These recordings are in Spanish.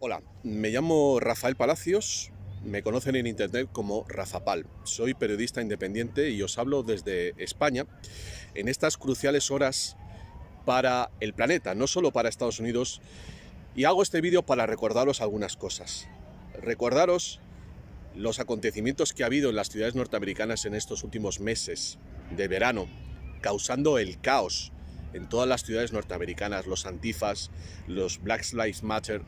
Hola, me llamo Rafael Palacios, me conocen en internet como Rafa Pal. Soy periodista independiente y os hablo desde España en estas cruciales horas para el planeta, no solo para Estados Unidos. Y hago este vídeo para recordaros algunas cosas. Recordaros los acontecimientos que ha habido en las ciudades norteamericanas en estos últimos meses de verano, causando el caos en todas las ciudades norteamericanas, los antifas, los Black Lives Matter,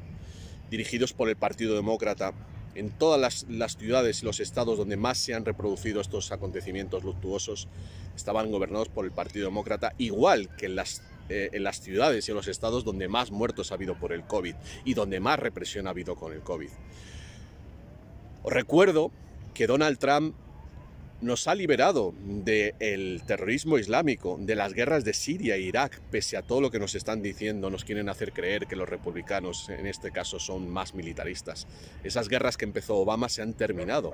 dirigidos por el Partido Demócrata en todas las, ciudades y los estados donde más se han reproducido estos acontecimientos luctuosos estaban gobernados por el Partido Demócrata, igual que en las, eh, en las ciudades y los estados donde más muertos ha habido por el COVID y donde más represión ha habido con el COVID. Os recuerdo que Donald Trump nos ha liberado del terrorismo islámico, de las guerras de Siria e Irak, pese a todo lo que nos están diciendo, nos quieren hacer creer que los republicanos en este caso son más militaristas. Esas guerras que empezó Obama se han terminado.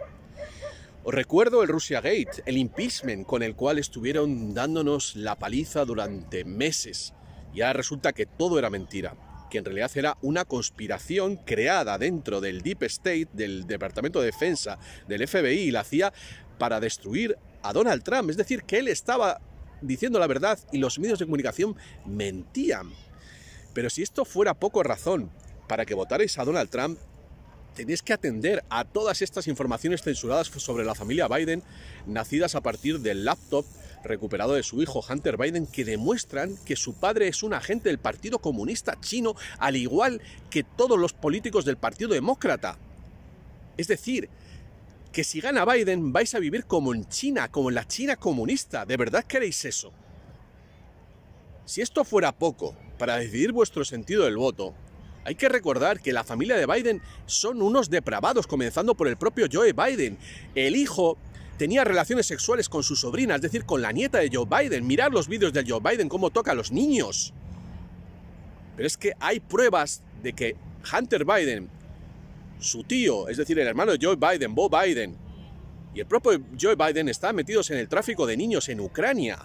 Os recuerdo el Russia Gate, el impeachment con el cual estuvieron dándonos la paliza durante meses. Y ahora resulta que todo era mentira, que en realidad era una conspiración creada dentro del Deep State, del Departamento de Defensa, del FBI, y la CIA, para destruir a Donald Trump. Es decir, que él estaba diciendo la verdad y los medios de comunicación mentían. Pero si esto fuera poco razón para que votarais a Donald Trump, tenéis que atender a todas estas informaciones censuradas sobre la familia Biden, nacidas a partir del laptop recuperado de su hijo Hunter Biden, que demuestran que su padre es un agente del Partido Comunista Chino, al igual que todos los políticos del Partido Demócrata. Es decir, que si gana Biden vais a vivir como en China, como en la China comunista. ¿De verdad queréis eso? Si esto fuera poco para decidir vuestro sentido del voto, hay que recordar que la familia de Biden son unos depravados, comenzando por el propio Joe Biden. El hijo tenía relaciones sexuales con su sobrina, es decir, con la nieta de Joe Biden. Mirad los vídeos de Joe Biden, cómo toca a los niños. Pero es que hay pruebas de que Hunter Biden su tío, es decir, el hermano de Joe Biden, Bo Biden, y el propio Joe Biden está metidos en el tráfico de niños en Ucrania.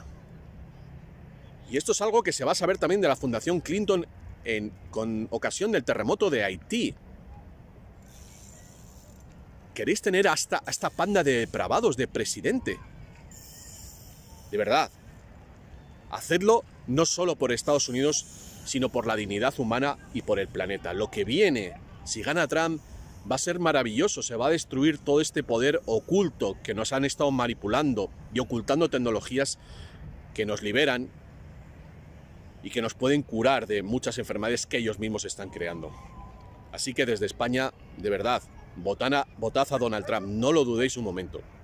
Y esto es algo que se va a saber también de la Fundación Clinton en, con ocasión del terremoto de Haití. ¿Queréis tener hasta esta panda de depravados de presidente? De verdad. Hacedlo no solo por Estados Unidos, sino por la dignidad humana y por el planeta. Lo que viene, si gana Trump, va a ser maravilloso, se va a destruir todo este poder oculto que nos han estado manipulando y ocultando tecnologías que nos liberan y que nos pueden curar de muchas enfermedades que ellos mismos están creando. Así que desde España, de verdad, botana, votad a Donald Trump, no lo dudéis un momento.